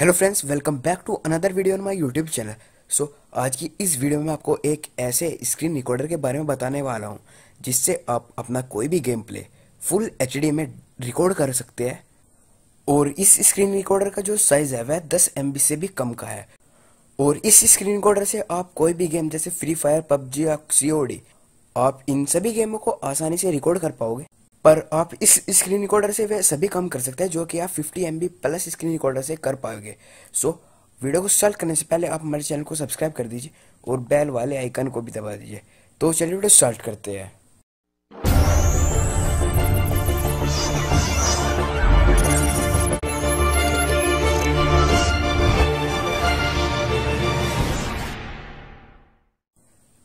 hello friends welcome back to another video on my YouTube channel so आज की इस video में आपको एक ऐसे स्क्रीन रिकॉर्डर के बारे में बताने वाला हूँ जिससे आप अपना कोई भी गेम प्ले फुल एच में रिकॉर्ड कर सकते हैं और इस स्क्रीन रिकॉर्डर का जो साइज़ है वह दस एम से भी कम का है और इस स्क्रीन रिकॉर्डर से आप कोई भी गेम जैसे फ्री फायर पबजी या सीओ आप इन सभी गेमों को आसानी से रिकॉर्ड कर पाओगे पर आप इस स्क्रीन रिकॉर्डर से वह सभी काम कर सकते हैं जो कि आप 50 एम प्लस स्क्रीन रिकॉर्डर से कर पाओगे सो वीडियो को स्टार्ट करने से पहले आप हमारे चैनल को सब्सक्राइब कर दीजिए और बेल वाले आइकन को भी दबा दीजिए तो चलिए वीडियो स्टार्ट करते हैं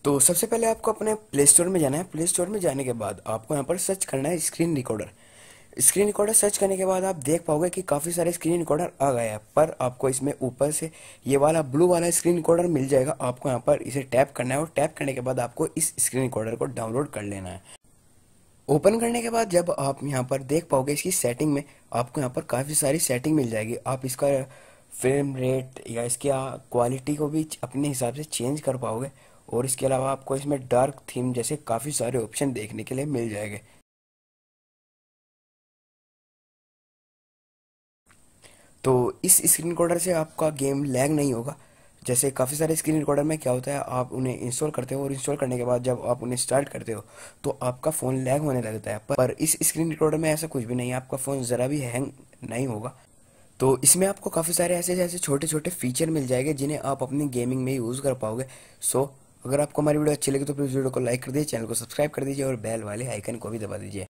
तो सबसे पहले आपको अपने प्ले स्टोर में जाना है प्ले स्टोर में जाने के बाद आपको यहाँ पर सर्च करना है screen recorder screen recorder search करने के बाद आप देख पाओगे कि काफ़ी सारे स्क्रीन रिकॉर्डर आ गए हैं पर आपको इसमें ऊपर से ये वाला ब्लू वाला स्क्रीन रिकॉर्डर मिल जाएगा आपको यहाँ पर इसे टैप करना है और टैप करने के बाद आपको इस स्क्रीन रिकॉर्डर को डाउनलोड कर लेना है ओपन करने के बाद जब आप यहाँ पर देख पाओगे इसकी सेटिंग में आपको यहाँ पर काफ़ी सारी सेटिंग मिल जाएगी आप इसका फ्रेम रेट या इसकी क्वालिटी को भी अपने हिसाब से चेंज कर पाओगे और इसके अलावा आपको इसमें डार्क थीम जैसे काफ़ी सारे ऑप्शन देखने के लिए मिल जाएंगे तो इस स्क्रीन रिकॉर्डर से आपका गेम लैग नहीं होगा जैसे काफ़ी सारे स्क्रीन रिकॉर्डर में क्या होता है आप उन्हें इंस्टॉल करते हो और इंस्टॉल करने के बाद जब आप उन्हें स्टार्ट करते हो तो आपका फ़ोन लैग होने लगता है पर इस स्क्रीन रिकॉर्डर में ऐसा कुछ भी नहीं है आपका फ़ोन ज़रा भी हैंग नहीं होगा तो इसमें आपको काफ़ी सारे ऐसे ऐसे छोटे छोटे फीचर मिल जाएंगे जिन्हें आप अपनी गेमिंग में यूज़ कर पाओगे सो अगर आपको हमारी वीडियो अच्छी लगी तो प्लीज़ वीडियो को लाइक कर दीजिए चैनल को सब्सक्राइब कर दीजिए और बेल वाले आइकन को भी दबा दीजिए